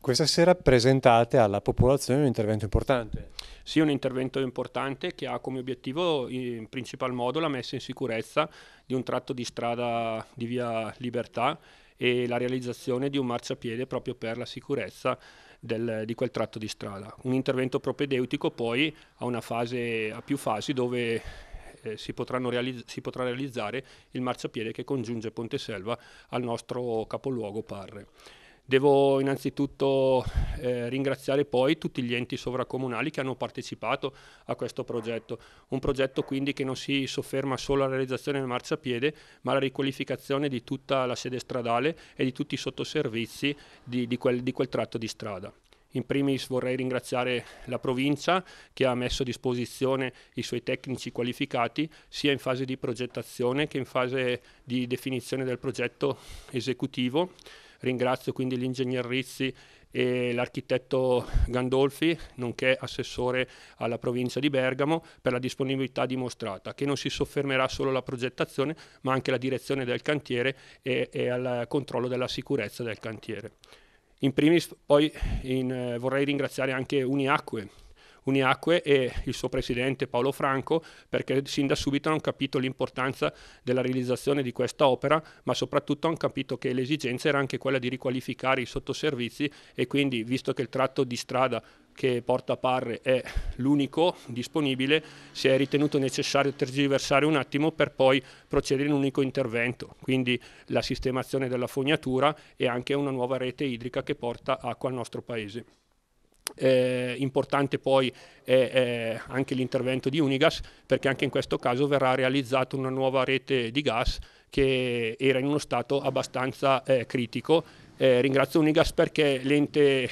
Questa sera presentate alla popolazione un intervento importante. Sì, un intervento importante che ha come obiettivo in principal modo la messa in sicurezza di un tratto di strada di via Libertà e la realizzazione di un marciapiede proprio per la sicurezza del, di quel tratto di strada. Un intervento propedeutico poi a, fase, a più fasi dove eh, si, realizz- si, potrà realizzare il marciapiede che congiunge Ponte Selva al nostro capoluogo Parre. Devo innanzitutto eh, ringraziare poi tutti gli enti sovracomunali che hanno partecipato a questo progetto, un progetto quindi che non si sofferma solo alla realizzazione del marciapiede ma alla riqualificazione di tutta la sede stradale e di tutti i sottoservizi di, di, quel, di quel tratto di strada. In primis vorrei ringraziare la provincia che ha messo a disposizione i suoi tecnici qualificati sia in fase di progettazione che in fase di definizione del progetto esecutivo Ringrazio quindi l'ingegner Rizzi e l'architetto Gandolfi, nonché assessore alla provincia di Bergamo, per la disponibilità dimostrata, che non si soffermerà solo alla progettazione, ma anche alla direzione del cantiere e, e al controllo della sicurezza del cantiere. In primis poi in, vorrei ringraziare anche Uniacque, Uniacque e il suo presidente Paolo Franco perché sin da subito hanno capito l'importanza della realizzazione di questa opera, ma soprattutto hanno capito che l'esigenza era anche quella di riqualificare i sottoservizi e quindi visto che il tratto di strada che Porta a Parre è l'unico disponibile, si è ritenuto necessario tergiversare un attimo per poi procedere in un unico intervento, quindi la sistemazione della fognatura e anche una nuova rete idrica che porta acqua al nostro paese. Eh, importante poi è, è anche l'intervento di Unigas perché anche in questo caso verrà realizzata una nuova rete di gas che era in uno stato abbastanza eh, critico. Eh, ringrazio Unigas perché l'ente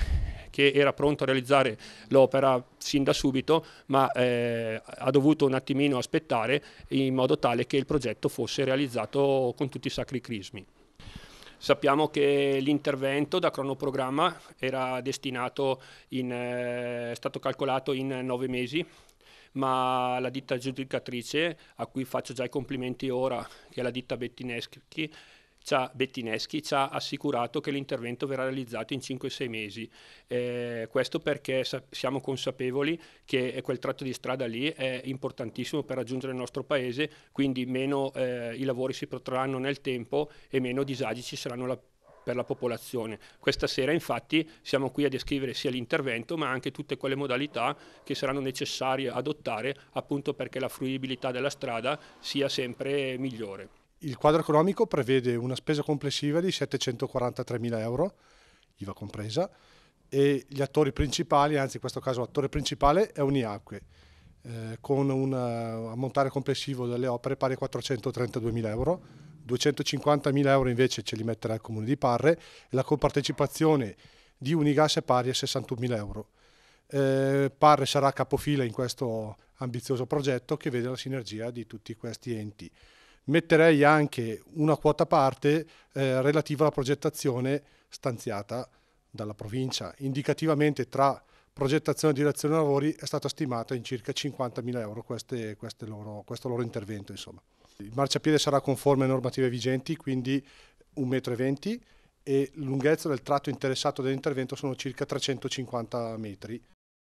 che era pronto a realizzare l'opera sin da subito, ma eh, ha dovuto un attimino aspettare in modo tale che il progetto fosse realizzato con tutti i sacri crismi. Sappiamo che l'intervento da cronoprogramma era destinato in, eh, è stato calcolato in nove mesi, ma la ditta giudicatrice, a cui faccio già i complimenti ora, che è la ditta Bettineschi, ha, Bettineschi ci ha assicurato che l'intervento verrà realizzato in 5-6 mesi. Eh, questo perché sa- siamo consapevoli che eh, quel tratto di strada lì è importantissimo per raggiungere il nostro paese, quindi meno eh, i lavori si protrarranno nel tempo e meno disagi ci saranno la- per la popolazione. Questa sera infatti siamo qui a descrivere sia l'intervento ma anche tutte quelle modalità che saranno necessarie adottare appunto perché la fruibilità della strada sia sempre migliore. Il quadro economico prevede una spesa complessiva di 743.000 euro, IVA compresa, e gli attori principali, anzi in questo caso l'attore principale è Uniacque, eh, con un eh, ammontare complessivo delle opere pari a 432.000 euro, 250.000 euro invece ce li metterà il Comune di Parre e la compartecipazione di Unigas è pari a 61.000 euro. Eh, Parre sarà capofila in questo ambizioso progetto che vede la sinergia di tutti questi enti metterei anche una quota parte eh, relativa alla progettazione stanziata dalla provincia. Indicativamente tra progettazione e direzione lavori è stata stimata in circa 50.000 euro queste, queste loro, questo loro intervento. Insomma. Il marciapiede sarà conforme alle normative vigenti, quindi 1,20 m e lunghezza del tratto interessato dell'intervento sono circa 350 metri.